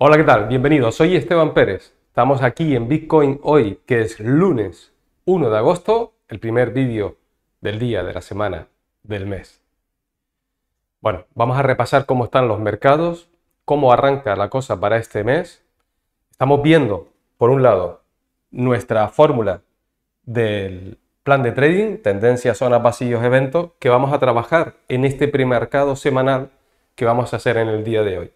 Hola, ¿qué tal? Bienvenidos. Soy Esteban Pérez. Estamos aquí en Bitcoin hoy, que es lunes 1 de agosto, el primer vídeo del día, de la semana, del mes. Bueno, vamos a repasar cómo están los mercados, cómo arranca la cosa para este mes. Estamos viendo, por un lado, nuestra fórmula del plan de trading, tendencias, zonas, pasillos, eventos, que vamos a trabajar en este premercado semanal que vamos a hacer en el día de hoy.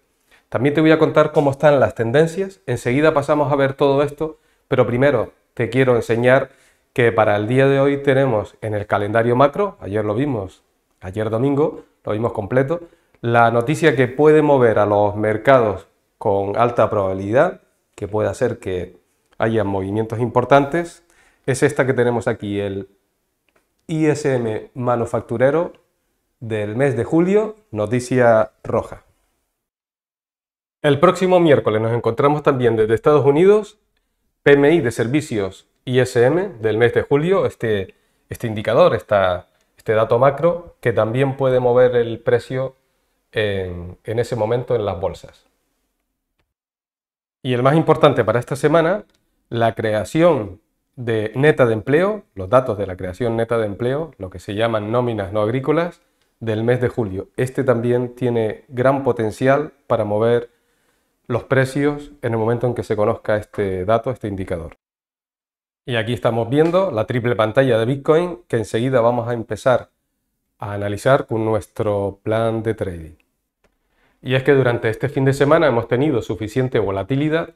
También te voy a contar cómo están las tendencias. Enseguida pasamos a ver todo esto, pero primero te quiero enseñar que para el día de hoy tenemos en el calendario macro, ayer lo vimos, ayer domingo, lo vimos completo, la noticia que puede mover a los mercados con alta probabilidad, que puede hacer que haya movimientos importantes, es esta que tenemos aquí, el ISM manufacturero del mes de julio, noticia roja. El próximo miércoles nos encontramos también desde Estados Unidos, PMI de servicios ISM del mes de julio, este, este indicador, este dato macro que también puede mover el precio en, en ese momento en las bolsas. Y el más importante para esta semana, la creación de neta de empleo, los datos de la creación neta de empleo, lo que se llaman nóminas no agrícolas, del mes de julio. Este también tiene gran potencial para mover los precios en el momento en que se conozca este dato, este indicador. Y aquí estamos viendo la triple pantalla de Bitcoin que enseguida vamos a empezar a analizar con nuestro plan de trading. Y es que durante este fin de semana hemos tenido suficiente volatilidad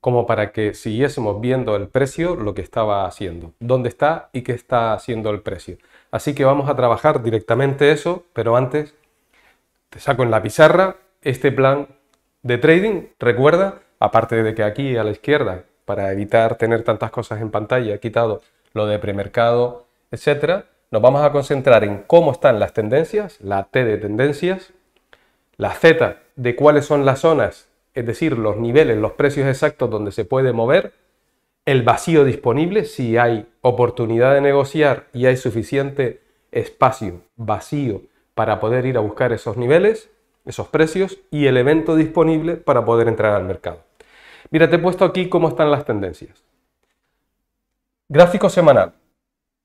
como para que siguiésemos viendo el precio, lo que estaba haciendo, dónde está y qué está haciendo el precio. Así que vamos a trabajar directamente eso, pero antes te saco en la pizarra este plan de trading, recuerda, aparte de que aquí a la izquierda, para evitar tener tantas cosas en pantalla, he quitado lo de premercado, etcétera, nos vamos a concentrar en cómo están las tendencias, la T de tendencias, la Z de cuáles son las zonas, es decir, los niveles, los precios exactos donde se puede mover, el vacío disponible, si hay oportunidad de negociar y hay suficiente espacio vacío para poder ir a buscar esos niveles, esos precios y el evento disponible para poder entrar al mercado. Mira, te he puesto aquí cómo están las tendencias. Gráfico semanal.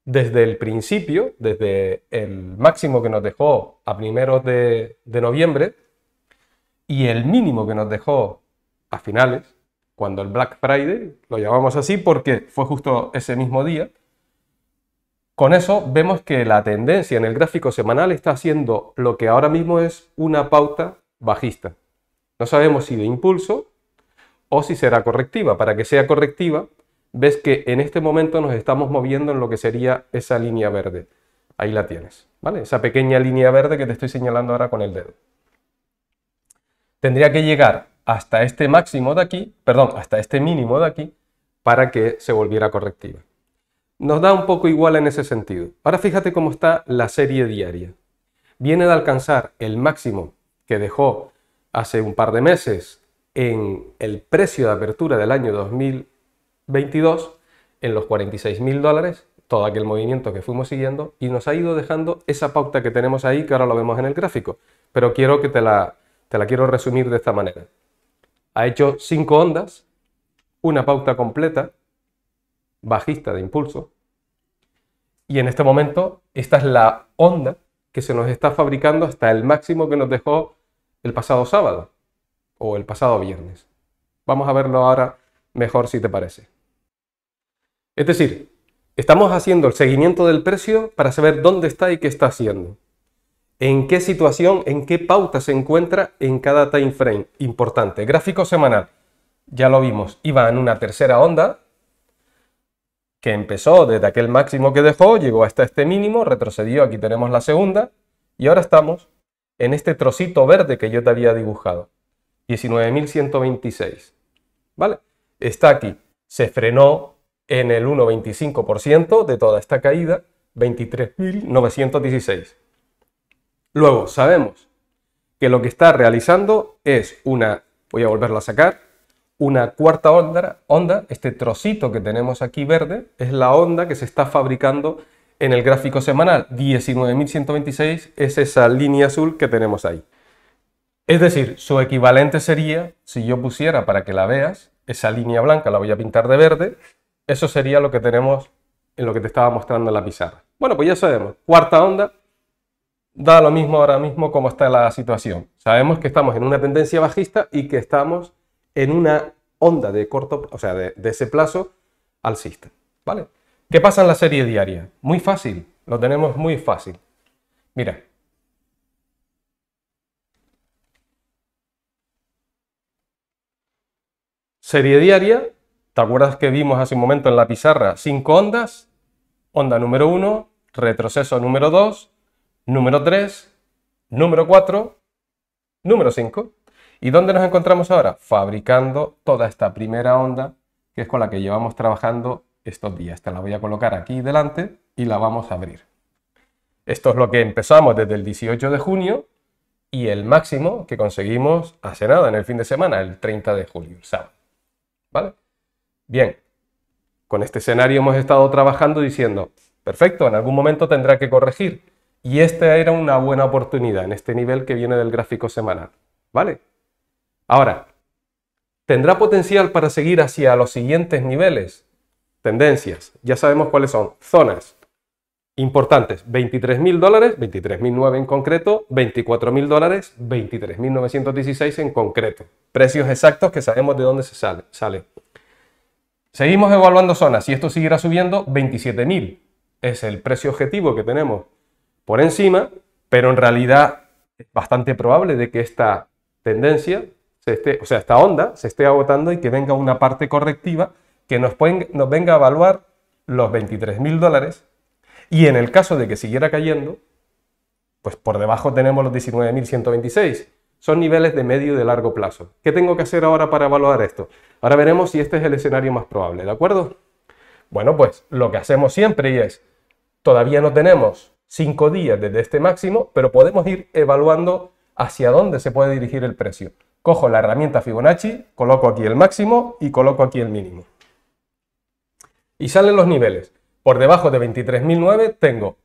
Desde el principio, desde el máximo que nos dejó a primeros de, noviembre y el mínimo que nos dejó a finales, cuando el Black Friday, lo llamamos así porque fue justo ese mismo día, con eso vemos que la tendencia en el gráfico semanal está haciendo lo que ahora mismo es una pauta bajista. No sabemos si de impulso o si será correctiva. Para que sea correctiva, ves que en este momento nos estamos moviendo en lo que sería esa línea verde. Ahí la tienes, ¿vale? Esa pequeña línea verde que te estoy señalando ahora con el dedo. Tendría que llegar hasta este máximo de aquí, perdón, hasta este mínimo de aquí, para que se volviera correctiva. Nos da un poco igual en ese sentido. Ahora fíjate cómo está la serie diaria. Viene de alcanzar el máximo que dejó hace un par de meses en el precio de apertura del año 2022 en los 46 mil dólares, todo aquel movimiento que fuimos siguiendo, y nos ha ido dejando esa pauta que tenemos ahí, que ahora lo vemos en el gráfico, pero quiero que te la, te la quiero resumir de esta manera. Ha hecho cinco ondas, una pauta completa, bajista de impulso. Y en este momento, esta es la onda que se nos está fabricando hasta el máximo que nos dejó el pasado sábado o el pasado viernes. Vamos a verlo ahora mejor si te parece. Es decir, estamos haciendo el seguimiento del precio para saber dónde está y qué está haciendo. En qué situación, en qué pauta se encuentra en cada time frame. Importante. Gráfico semanal. Ya lo vimos. Iba en una tercera onda, que empezó desde aquel máximo que dejó, llegó hasta este mínimo, retrocedió, aquí tenemos la segunda, y ahora estamos en este trocito verde que yo te había dibujado, 19.126, ¿vale? Está aquí, se frenó en el 1,25% de toda esta caída, 23.916. Luego, sabemos que lo que está realizando es una, voy a volverla a sacar, una cuarta onda, onda, este trocito que tenemos aquí verde, es la onda que se está fabricando en el gráfico semanal. 19.126 es esa línea azul que tenemos ahí. Es decir, su equivalente sería, si yo pusiera para que la veas, esa línea blanca la voy a pintar de verde, eso sería lo que tenemos en lo que te estaba mostrando en la pizarra. Bueno, pues ya sabemos, cuarta onda, da lo mismo ahora mismo como está la situación. Sabemos que estamos en una tendencia bajista y que estamos en una onda de corto, o sea, de, ese plazo alcista, ¿vale? ¿Qué pasa en la serie diaria? Muy fácil, lo tenemos muy fácil. Mira. Serie diaria, ¿te acuerdas que vimos hace un momento en la pizarra? Cinco ondas, onda número uno, retroceso número 2, número 3, número 4, número 5. ¿Y dónde nos encontramos ahora? Fabricando toda esta primera onda, que es con la que llevamos trabajando estos días. Te la voy a colocar aquí delante y la vamos a abrir. Esto es lo que empezamos desde el 18 de junio y el máximo que conseguimos hace nada, en el fin de semana, el 30 de julio, el sábado. ¿Vale? Bien, con este escenario hemos estado trabajando diciendo, perfecto, en algún momento tendrá que corregir. Y esta era una buena oportunidad en este nivel que viene del gráfico semanal. ¿Vale? Ahora, ¿tendrá potencial para seguir hacia los siguientes niveles? Tendencias, ya sabemos cuáles son. Zonas importantes, 23.000 dólares, 23.009 en concreto, 24.000 dólares, 23.916 en concreto. Precios exactos que sabemos de dónde se sale. sale. Seguimos evaluando zonas. Si esto seguirá subiendo, 27.000 es el precio objetivo que tenemos por encima, pero en realidad es bastante probable de que esta tendencia se o sea, esta onda se esté agotando y que venga una parte correctiva que nos, venga a evaluar los 23.000 dólares y en el caso de que siguiera cayendo, pues por debajo tenemos los 19.126. Son niveles de medio y de largo plazo. ¿Qué tengo que hacer ahora para evaluar esto? Ahora veremos si este es el escenario más probable, ¿de acuerdo? Bueno, pues lo que hacemos siempre es, todavía no tenemos 5 días desde este máximo, pero podemos ir evaluando hacia dónde se puede dirigir el precio. Cojo la herramienta Fibonacci, coloco aquí el máximo y coloco aquí el mínimo. Y salen los niveles. Por debajo de 23.009 tengo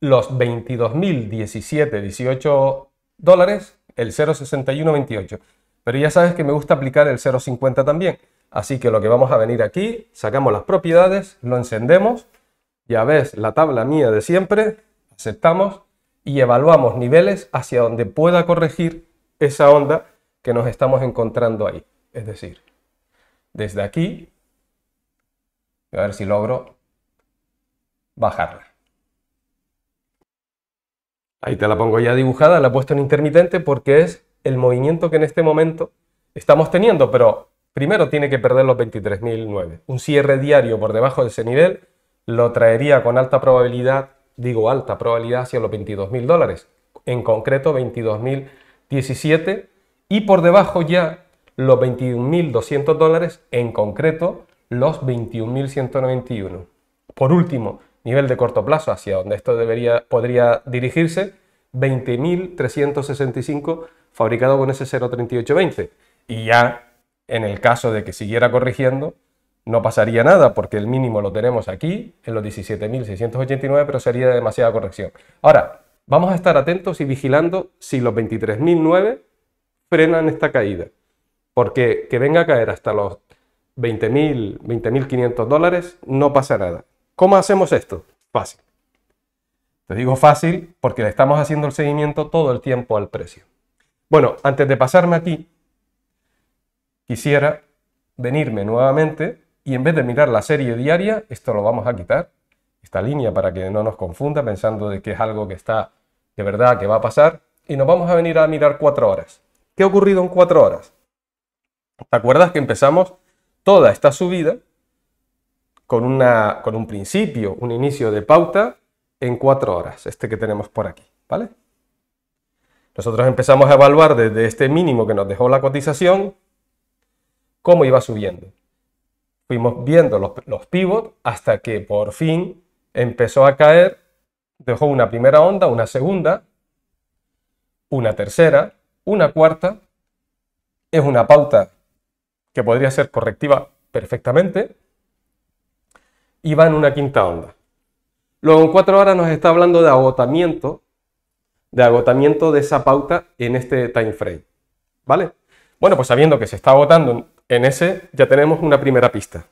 los 22.017, 18 dólares, el 28. Pero ya sabes que me gusta aplicar el 0,50 también. Así que lo que vamos a venir aquí, sacamos las propiedades, lo encendemos, ya ves la tabla mía de siempre, aceptamos y evaluamos niveles hacia donde pueda corregir esa onda que nos estamos encontrando ahí. Es decir, desde aquí, a ver si logro bajarla. Ahí te la pongo ya dibujada, la he puesto en intermitente porque es el movimiento que en este momento estamos teniendo, pero primero tiene que perder los 23.009. Un cierre diario por debajo de ese nivel lo traería con alta probabilidad, digo alta probabilidad, hacia los 22.000 dólares, en concreto 22.017 y por debajo ya los 21.200 dólares, en concreto los 21.191. Por último, nivel de corto plazo hacia donde esto debería, podría dirigirse, 20.365 fabricado con ese 0.3820. Y ya en el caso de que siguiera corrigiendo, no pasaría nada porque el mínimo lo tenemos aquí en los 17.689, pero sería demasiada corrección. Ahora, vamos a estar atentos y vigilando si los 23.009 frenan esta caída. Porque que venga a caer hasta los 20.000, 20.500 dólares, no pasa nada. ¿Cómo hacemos esto? Fácil. Te digo fácil porque le estamos haciendo el seguimiento todo el tiempo al precio. Bueno, antes de pasarme aquí, quisiera venirme nuevamente y en vez de mirar la serie diaria, esto lo vamos a quitar, esta línea para que no nos confunda pensando de que es algo que está de verdad que va a pasar y nos vamos a venir a mirar cuatro horas. ¿Qué ha ocurrido en cuatro horas? ¿Te acuerdas que empezamos toda esta subida con, una, con un principio, un inicio de pauta en cuatro horas, este que tenemos por aquí, ¿vale? Nosotros empezamos a evaluar desde este mínimo que nos dejó la cotización cómo iba subiendo. Fuimos viendo los, los pivots hasta que por fin empezó a caer, dejó una primera onda, una segunda, una tercera, una cuarta es una pauta que podría ser correctiva perfectamente y va en una quinta onda. Luego en cuatro horas nos está hablando de agotamiento, de agotamiento de esa pauta en este time frame. ¿Vale? Bueno, pues sabiendo que se está agotando en ese, ya tenemos una primera pista.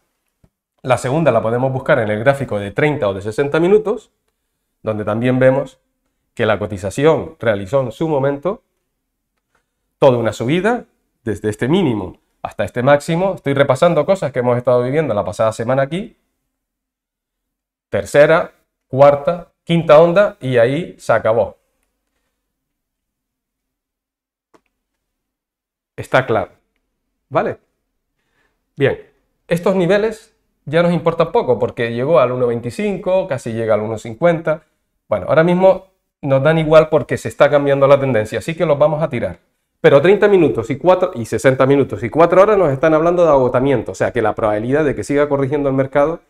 La segunda la podemos buscar en el gráfico de 30 o de 60 minutos, donde también vemos que la cotización realizó en su momento toda una subida desde este mínimo hasta este máximo. Estoy repasando cosas que hemos estado viviendo la pasada semana aquí. Tercera, cuarta, quinta onda y ahí se acabó. Está claro. ¿Vale? Bien, estos niveles ya nos importan poco porque llegó al 1.25, casi llega al 1.50. Bueno, ahora mismo nos dan igual porque se está cambiando la tendencia, así que los vamos a tirar. Pero 30 minutos y, 4, 60 minutos y 4 horas nos están hablando de agotamiento, o sea que la probabilidad de que siga corrigiendo el mercado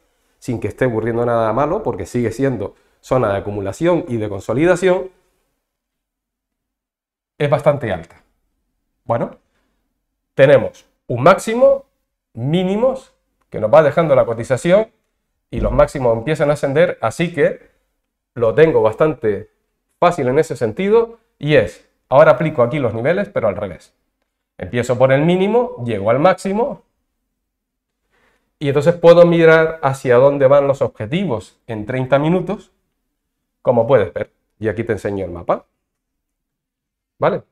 sin que esté ocurriendo nada malo, porque sigue siendo zona de acumulación y de consolidación, es bastante alta. Bueno, tenemos un máximo, mínimos, que nos va dejando la cotización y los máximos empiezan a ascender, así que lo tengo bastante fácil en ese sentido y es Ahora aplico aquí los niveles, pero al revés. Empiezo por el mínimo, llego al máximo, y entonces puedo mirar hacia dónde van los objetivos en 30 minutos, como puedes ver. Y aquí te enseño el mapa. ¿Vale?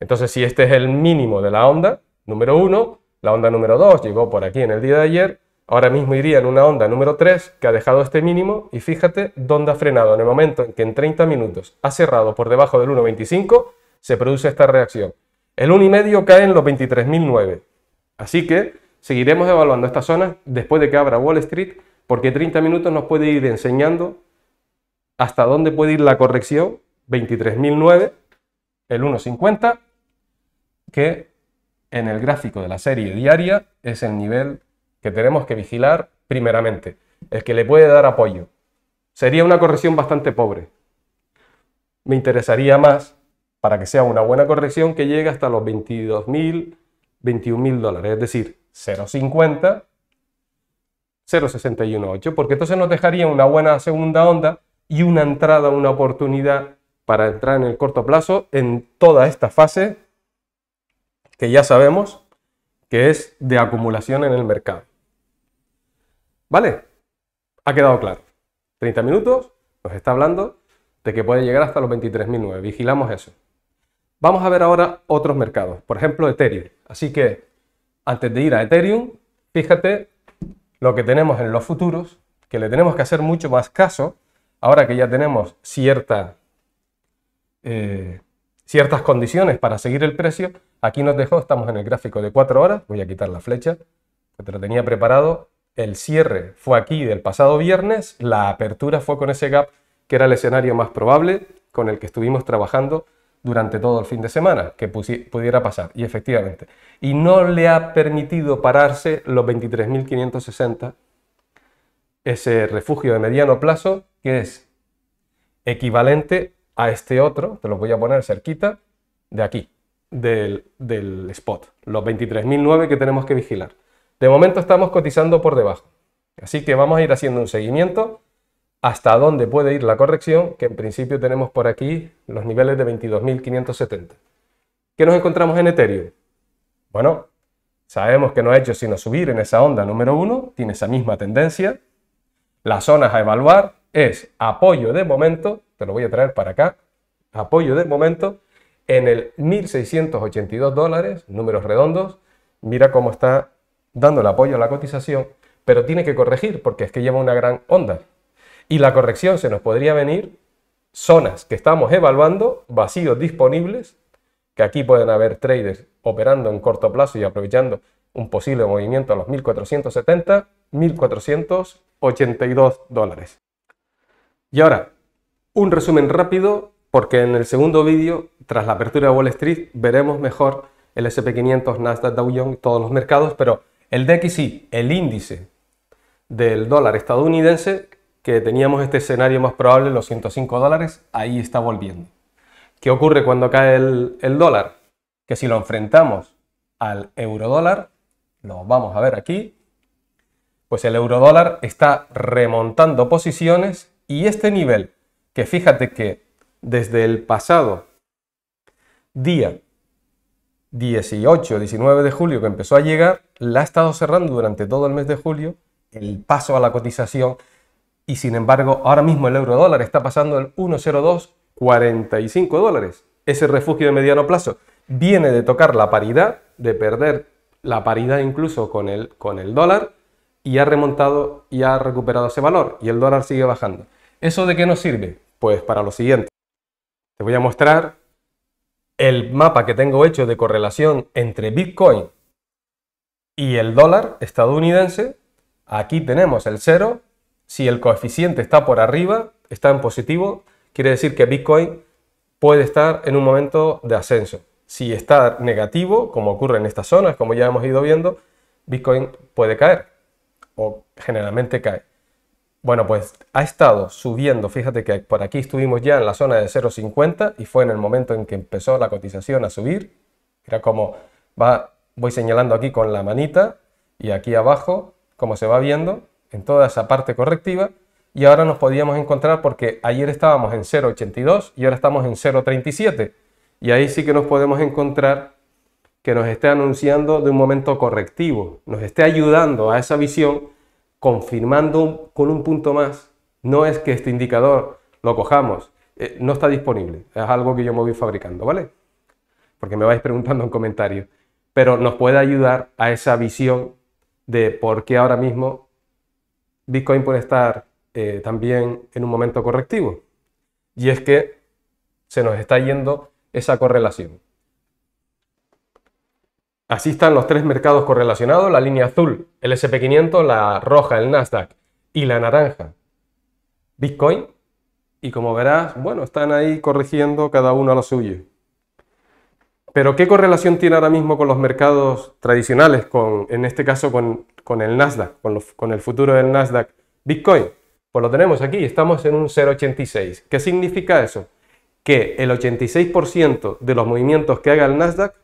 Entonces, si este es el mínimo de la onda, número 1, la onda número 2 llegó por aquí en el día de ayer, Ahora mismo iría en una onda número 3 que ha dejado este mínimo y fíjate dónde ha frenado en el momento en que en 30 minutos ha cerrado por debajo del 1.25, se produce esta reacción. El 1.5 cae en los 23.009. Así que seguiremos evaluando esta zona después de que abra Wall Street porque 30 minutos nos puede ir enseñando hasta dónde puede ir la corrección 23.009, el 1.50, que en el gráfico de la serie diaria es el nivel que tenemos que vigilar primeramente, el que le puede dar apoyo. Sería una corrección bastante pobre. Me interesaría más, para que sea una buena corrección, que llegue hasta los 22.000, 21.000 dólares, es decir, 0,50, 0,618, porque entonces nos dejaría una buena segunda onda y una entrada, una oportunidad para entrar en el corto plazo en toda esta fase que ya sabemos que es de acumulación en el mercado. ¿Vale? Ha quedado claro. 30 minutos nos está hablando de que puede llegar hasta los 23.009. Vigilamos eso. Vamos a ver ahora otros mercados, por ejemplo Ethereum. Así que antes de ir a Ethereum, fíjate lo que tenemos en los futuros, que le tenemos que hacer mucho más caso, ahora que ya tenemos cierta, eh, ciertas condiciones para seguir el precio. Aquí nos dejó, estamos en el gráfico de 4 horas, voy a quitar la flecha, que te lo tenía preparado, el cierre fue aquí del pasado viernes, la apertura fue con ese gap que era el escenario más probable con el que estuvimos trabajando durante todo el fin de semana, que pudiera pasar, y efectivamente. Y no le ha permitido pararse los 23.560, ese refugio de mediano plazo, que es equivalente a este otro, te lo voy a poner cerquita, de aquí, del, del spot, los 23.009 que tenemos que vigilar. De momento estamos cotizando por debajo. Así que vamos a ir haciendo un seguimiento hasta dónde puede ir la corrección, que en principio tenemos por aquí los niveles de 22.570. ¿Qué nos encontramos en Ethereum? Bueno, sabemos que no ha hecho sino subir en esa onda número 1, tiene esa misma tendencia. Las zonas a evaluar es apoyo de momento, te lo voy a traer para acá, apoyo de momento en el 1.682 dólares, números redondos. Mira cómo está el apoyo a la cotización, pero tiene que corregir porque es que lleva una gran onda. Y la corrección se nos podría venir zonas que estamos evaluando, vacíos disponibles, que aquí pueden haber traders operando en corto plazo y aprovechando un posible movimiento a los 1470, 1482 dólares. Y ahora, un resumen rápido, porque en el segundo vídeo, tras la apertura de Wall Street, veremos mejor el SP500, Nasdaq, Dow Jones, todos los mercados, pero el DXI, el índice del dólar estadounidense, que teníamos este escenario más probable, los 105 dólares, ahí está volviendo. ¿Qué ocurre cuando cae el, el dólar? Que si lo enfrentamos al euro dólar, lo vamos a ver aquí, pues el euro dólar está remontando posiciones y este nivel, que fíjate que desde el pasado día 18, 19 de julio que empezó a llegar, la ha estado cerrando durante todo el mes de julio, el paso a la cotización, y sin embargo ahora mismo el euro dólar está pasando el 45 dólares. Ese refugio de mediano plazo viene de tocar la paridad, de perder la paridad incluso con el, con el dólar, y ha remontado y ha recuperado ese valor, y el dólar sigue bajando. ¿Eso de qué nos sirve? Pues para lo siguiente. Te voy a mostrar el mapa que tengo hecho de correlación entre Bitcoin y el dólar estadounidense, aquí tenemos el cero. Si el coeficiente está por arriba, está en positivo, quiere decir que Bitcoin puede estar en un momento de ascenso. Si está negativo, como ocurre en estas zonas, como ya hemos ido viendo, Bitcoin puede caer o generalmente cae. Bueno, pues ha estado subiendo, fíjate que por aquí estuvimos ya en la zona de 0.50 y fue en el momento en que empezó la cotización a subir. Era como... va, voy señalando aquí con la manita y aquí abajo, como se va viendo en toda esa parte correctiva. Y ahora nos podíamos encontrar porque ayer estábamos en 0.82 y ahora estamos en 0.37. Y ahí sí que nos podemos encontrar que nos esté anunciando de un momento correctivo, nos esté ayudando a esa visión confirmando con un punto más, no es que este indicador lo cojamos, eh, no está disponible, es algo que yo me voy fabricando, ¿vale? Porque me vais preguntando en comentarios, pero nos puede ayudar a esa visión de por qué ahora mismo Bitcoin puede estar eh, también en un momento correctivo. Y es que se nos está yendo esa correlación. Así están los tres mercados correlacionados, la línea azul, el SP500, la roja, el Nasdaq y la naranja, Bitcoin. Y como verás, bueno, están ahí corrigiendo cada uno a lo suyo. Pero ¿qué correlación tiene ahora mismo con los mercados tradicionales, con, en este caso con, el Nasdaq, con el futuro del Nasdaq Bitcoin? Pues lo tenemos aquí, estamos en un 0,86. ¿Qué significa eso? Que el 86% de los movimientos que haga el Nasdaq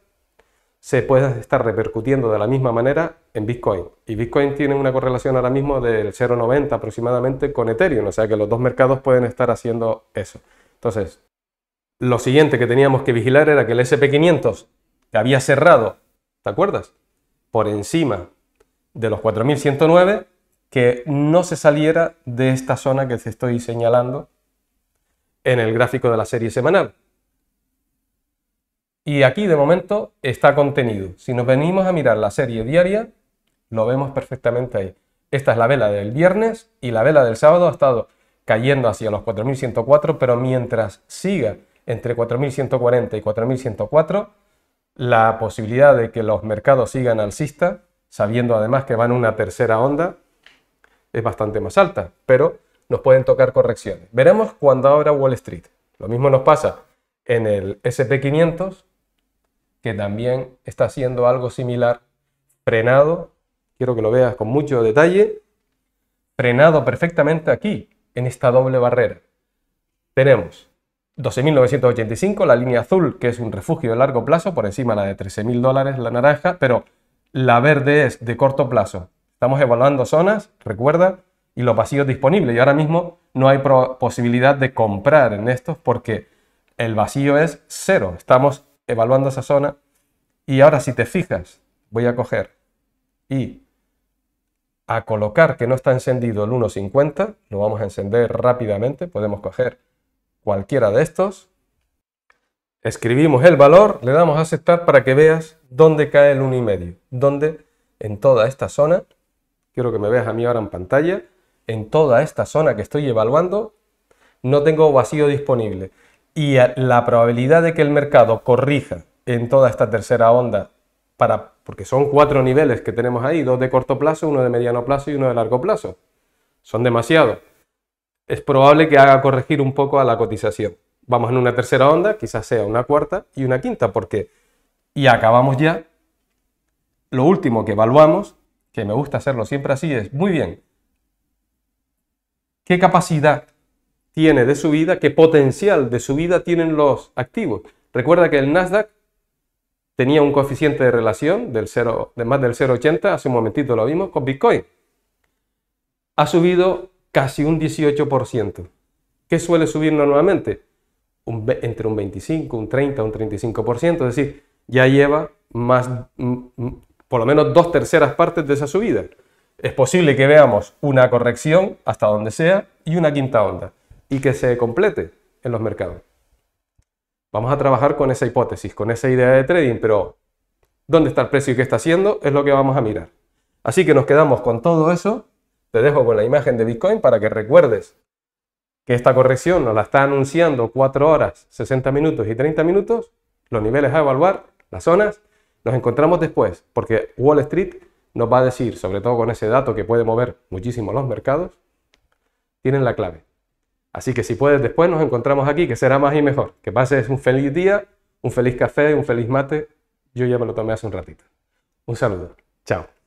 se puede estar repercutiendo de la misma manera en Bitcoin. Y Bitcoin tiene una correlación ahora mismo del 0,90 aproximadamente con Ethereum, o sea que los dos mercados pueden estar haciendo eso. Entonces, lo siguiente que teníamos que vigilar era que el SP500, que había cerrado, ¿te acuerdas? Por encima de los 4109, que no se saliera de esta zona que te estoy señalando en el gráfico de la serie semanal. Y aquí de momento está contenido. Si nos venimos a mirar la serie diaria, lo vemos perfectamente ahí. Esta es la vela del viernes y la vela del sábado ha estado cayendo hacia los 4.104, pero mientras siga entre 4.140 y 4.104, la posibilidad de que los mercados sigan alcista, sabiendo además que van una tercera onda, es bastante más alta, pero nos pueden tocar correcciones. Veremos cuando abra Wall Street. Lo mismo nos pasa en el SP500, que también está haciendo algo similar, frenado, quiero que lo veas con mucho detalle, frenado perfectamente aquí, en esta doble barrera. Tenemos 12.985, la línea azul, que es un refugio de largo plazo, por encima la de 13.000 dólares, la naranja, pero la verde es de corto plazo. Estamos evaluando zonas, recuerda, y los vacíos disponibles. Y ahora mismo no hay posibilidad de comprar en estos porque el vacío es cero. Estamos evaluando esa zona. Y ahora si te fijas, voy a coger y a colocar que no está encendido el 1.50, lo vamos a encender rápidamente, podemos coger cualquiera de estos, escribimos el valor, le damos a aceptar para que veas dónde cae el 1.5, dónde en toda esta zona, quiero que me veas a mí ahora en pantalla, en toda esta zona que estoy evaluando, no tengo vacío disponible y la probabilidad de que el mercado corrija en toda esta tercera onda, para, porque son cuatro niveles que tenemos ahí, dos de corto plazo, uno de mediano plazo y uno de largo plazo. Son demasiados. Es probable que haga corregir un poco a la cotización. Vamos en una tercera onda, quizás sea una cuarta y una quinta, porque... Y acabamos ya. Lo último que evaluamos, que me gusta hacerlo siempre así, es, muy bien, ¿qué capacidad tiene de subida, qué potencial de subida tienen los activos. Recuerda que el Nasdaq tenía un coeficiente de relación del 0, de más del 0,80, hace un momentito lo vimos, con Bitcoin. Ha subido casi un 18%. ¿Qué suele subir normalmente? entre un 25, un 30, un 35%, es decir, ya lleva más, por lo menos dos terceras partes de esa subida. Es posible que veamos una corrección hasta donde sea y una quinta onda y que se complete en los mercados. Vamos a trabajar con esa hipótesis, con esa idea de trading, pero dónde está el precio y qué está haciendo es lo que vamos a mirar. Así que nos quedamos con todo eso. Te dejo con la imagen de Bitcoin para que recuerdes que esta corrección nos la está anunciando 4 horas, 60 minutos y 30 minutos, los niveles a evaluar, las zonas. Nos encontramos después, porque Wall Street nos va a decir, sobre todo con ese dato que puede mover muchísimo los mercados, tienen la clave. Así que si puedes, después nos encontramos aquí, que será más y mejor. Que pases un feliz día, un feliz café, un feliz mate. Yo ya me lo tomé hace un ratito. Un saludo. Chao.